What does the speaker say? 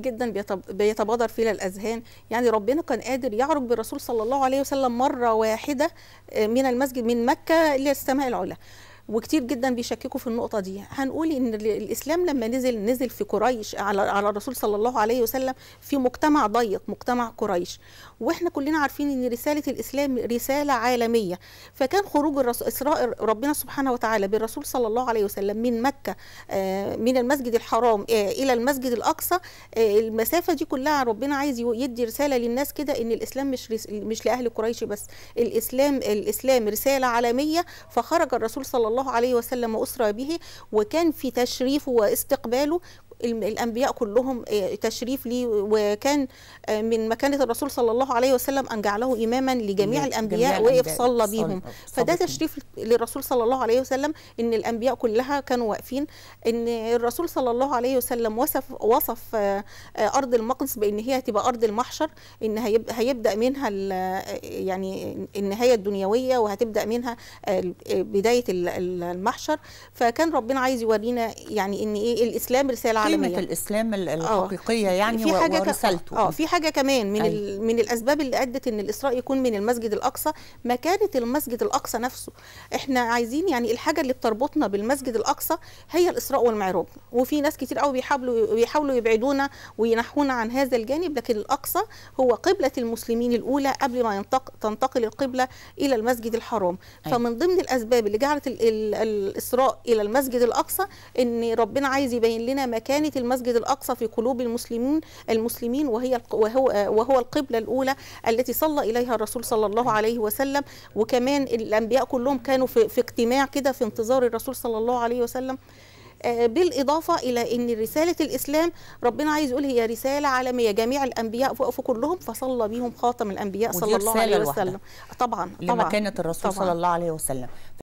جدا بيتبادر فيه الاذهان يعني ربنا كان قادر يعرج بالرسول صلى الله عليه وسلم مره واحده آه، من المسجد من مكه الى السماء العلى وكتير جدا بيشككوا في النقطه دي هنقول ان الاسلام لما نزل نزل في قريش على على الرسول صلى الله عليه وسلم في مجتمع ضيق مجتمع قريش واحنا كلنا عارفين ان رساله الاسلام رساله عالميه فكان خروج الرسول اسراء ربنا سبحانه وتعالى بالرسول صلى الله عليه وسلم من مكه آه، من المسجد الحرام آه، الى المسجد الاقصى آه، المسافه دي كلها ربنا عايز يدي رساله للناس كده ان الاسلام مش مش لاهل قريش بس الاسلام الاسلام رساله عالميه فخرج الرسول صلى الله عليه وسلم وأسرى به وكان في تشريفه واستقباله الانبياء كلهم آه، تشريف ليه وكان آه، من مكانه الرسول صلى الله عليه وسلم ان جعله اماما لجميع الانبياء وقف صلى بيهم فده تشريف للرسول صلى الله عليه وسلم ان الانبياء كلها كانوا واقفين ان الرسول صلى الله عليه وسلم وصف وصف آه، ارض المقدس بان هي هتبقى ارض المحشر ان هيبدا منها يعني النهايه الدنيويه وهتبدا منها بدايه المحشر فكان ربنا عايز يورينا يعني ان ايه الاسلام رساله العالميه قيمه الاسلام آه. الحقيقيه يعني في حاجه ورسالته اه في حاجه كمان من أيوة. من الاسباب اللي ادت ان الاسراء يكون من المسجد الاقصى مكانه المسجد الاقصى نفسه احنا عايزين يعني الحاجه اللي بتربطنا بالمسجد الاقصى هي الاسراء والمعراج وفي ناس كتير قوي بيحاولوا بيحاولوا يبعدونا وينحونا عن هذا الجانب لكن الاقصى هو قبله المسلمين الاولى قبل ما ينتق... تنتقل القبله الى المسجد الحرام أي. أيوة. فمن ضمن الاسباب اللي جعلت ال... ال... الاسراء الى المسجد الاقصى ان ربنا عايز يبين لنا مكان مكانه المسجد الأقصى في قلوب المسلمين المسلمين وهي وهو وهو القبلة الأولى التي صلى إليها الرسول صلى الله عليه وسلم وكمان الأنبياء كلهم كانوا في, في اجتماع كده في انتظار الرسول صلى الله عليه وسلم آه، بالإضافة إلى أن رسالة الإسلام ربنا عايز يقول هي رسالة عالمية جميع الأنبياء وقفوا كلهم فصلى بيهم خاتم الأنبياء صلى الله عليه وسلم طبعا طبعا لمكانة الرسول طبعا. صلى الله عليه وسلم